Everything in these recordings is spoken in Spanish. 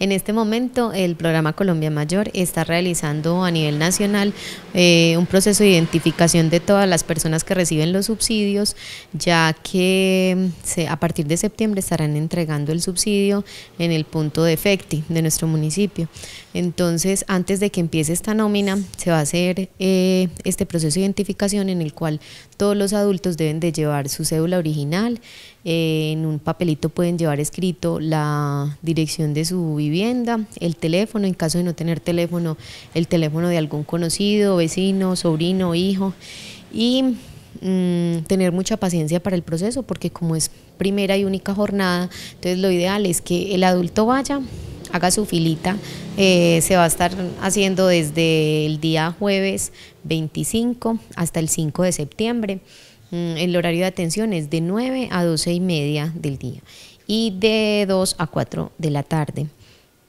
En este momento el programa Colombia Mayor está realizando a nivel nacional eh, un proceso de identificación de todas las personas que reciben los subsidios, ya que mm, a partir de septiembre estarán entregando el subsidio en el punto de efecti de nuestro municipio. Entonces, antes de que empiece esta nómina, se va a hacer eh, este proceso de identificación en el cual todos los adultos deben de llevar su cédula original, en un papelito pueden llevar escrito la dirección de su vivienda, el teléfono, en caso de no tener teléfono, el teléfono de algún conocido, vecino, sobrino, hijo. Y mm, tener mucha paciencia para el proceso, porque como es primera y única jornada, entonces lo ideal es que el adulto vaya, haga su filita, eh, se va a estar haciendo desde el día jueves 25 hasta el 5 de septiembre. Mm, el horario de atención es de 9 a 12 y media del día y de 2 a 4 de la tarde.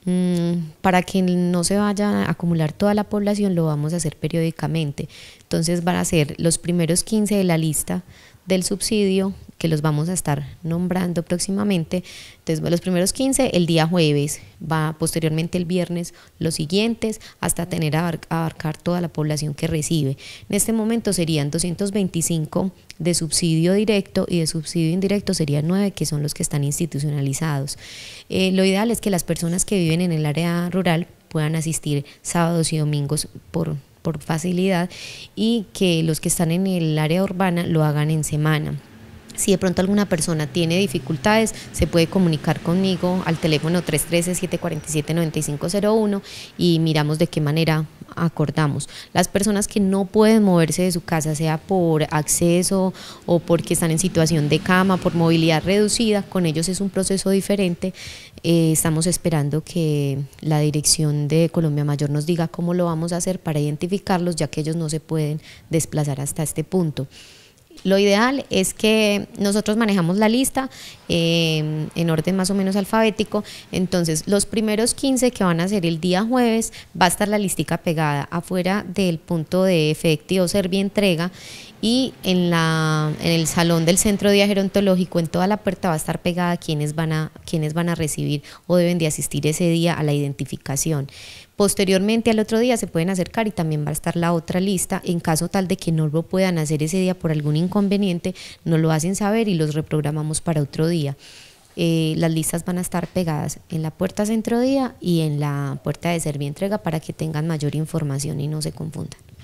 Mm, para que no se vaya a acumular toda la población, lo vamos a hacer periódicamente. Entonces van a ser los primeros 15 de la lista del subsidio que los vamos a estar nombrando próximamente. Entonces, los primeros 15 el día jueves, va posteriormente el viernes los siguientes, hasta tener a abarcar toda la población que recibe. En este momento serían 225 de subsidio directo y de subsidio indirecto serían 9, que son los que están institucionalizados. Eh, lo ideal es que las personas que viven en el área rural puedan asistir sábados y domingos por por facilidad y que los que están en el área urbana lo hagan en semana. Si de pronto alguna persona tiene dificultades, se puede comunicar conmigo al teléfono 313-747-9501 y miramos de qué manera acordamos. Las personas que no pueden moverse de su casa, sea por acceso o porque están en situación de cama, por movilidad reducida, con ellos es un proceso diferente. Eh, estamos esperando que la dirección de Colombia Mayor nos diga cómo lo vamos a hacer para identificarlos, ya que ellos no se pueden desplazar hasta este punto. Lo ideal es que nosotros manejamos la lista eh, en orden más o menos alfabético, entonces los primeros 15 que van a ser el día jueves va a estar la listica pegada afuera del punto de efectivo servientrega entrega y en, la, en el salón del centro de gerontológico en toda la puerta va a estar pegada quienes van a, quienes van a recibir o deben de asistir ese día a la identificación. Posteriormente al otro día se pueden acercar y también va a estar la otra lista en caso tal de que no lo puedan hacer ese día por algún inconveniente, nos lo hacen saber y los reprogramamos para otro día. Eh, las listas van a estar pegadas en la puerta centro día y en la puerta de servientrega para que tengan mayor información y no se confundan.